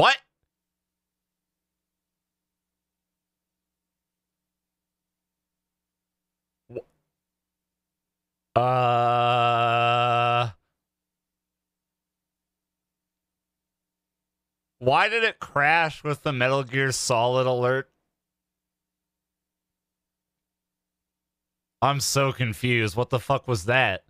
What? Uh, why did it crash with the Metal Gear Solid alert? I'm so confused. What the fuck was that?